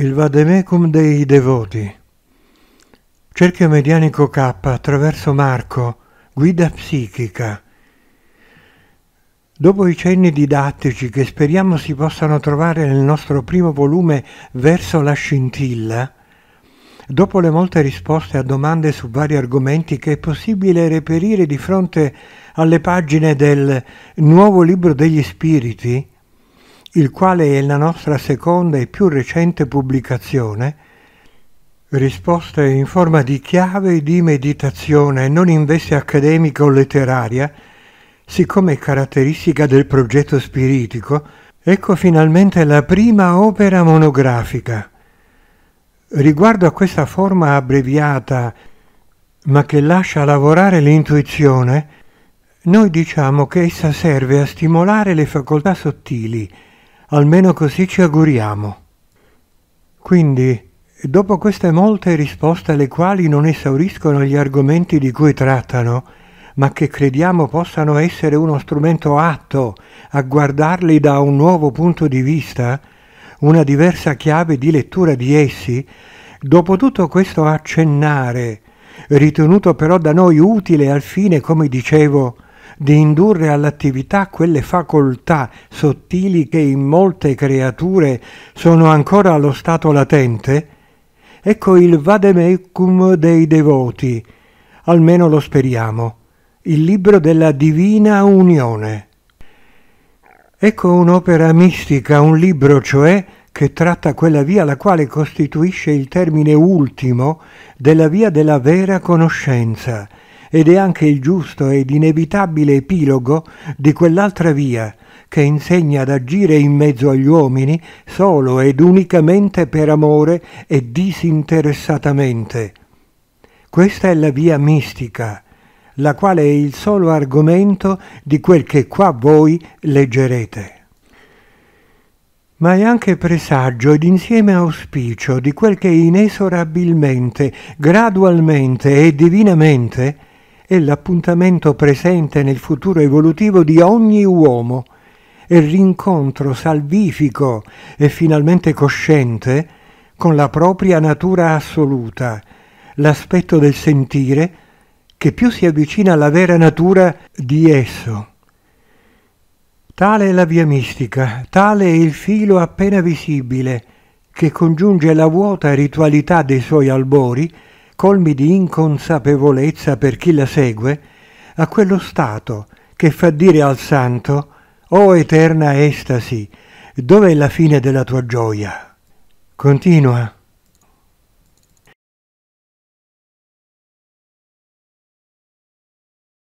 il vademecum dei devoti. Cerchio medianico K attraverso Marco, guida psichica. Dopo i cenni didattici che speriamo si possano trovare nel nostro primo volume Verso la scintilla, dopo le molte risposte a domande su vari argomenti che è possibile reperire di fronte alle pagine del Nuovo Libro degli Spiriti, il quale è la nostra seconda e più recente pubblicazione, risposte in forma di chiave di meditazione, non in veste accademica o letteraria, siccome è caratteristica del progetto spiritico, ecco finalmente la prima opera monografica. Riguardo a questa forma abbreviata, ma che lascia lavorare l'intuizione, noi diciamo che essa serve a stimolare le facoltà sottili, almeno così ci auguriamo. Quindi, dopo queste molte risposte le quali non esauriscono gli argomenti di cui trattano, ma che crediamo possano essere uno strumento atto a guardarli da un nuovo punto di vista, una diversa chiave di lettura di essi, dopo tutto questo accennare, ritenuto però da noi utile al fine, come dicevo, di indurre all'attività quelle facoltà sottili che in molte creature sono ancora allo stato latente, ecco il vademecum dei devoti, almeno lo speriamo, il libro della divina unione. Ecco un'opera mistica, un libro cioè che tratta quella via la quale costituisce il termine ultimo della via della vera conoscenza, ed è anche il giusto ed inevitabile epilogo di quell'altra via che insegna ad agire in mezzo agli uomini solo ed unicamente per amore e disinteressatamente. Questa è la via mistica, la quale è il solo argomento di quel che qua voi leggerete ma è anche presagio ed insieme auspicio di quel che inesorabilmente, gradualmente e divinamente è l'appuntamento presente nel futuro evolutivo di ogni uomo e il rincontro salvifico e finalmente cosciente con la propria natura assoluta, l'aspetto del sentire che più si avvicina alla vera natura di esso. Tale è la via mistica, tale è il filo appena visibile che congiunge la vuota ritualità dei suoi albori colmi di inconsapevolezza per chi la segue, a quello stato che fa dire al santo, o oh eterna estasi, dov'è la fine della tua gioia? Continua.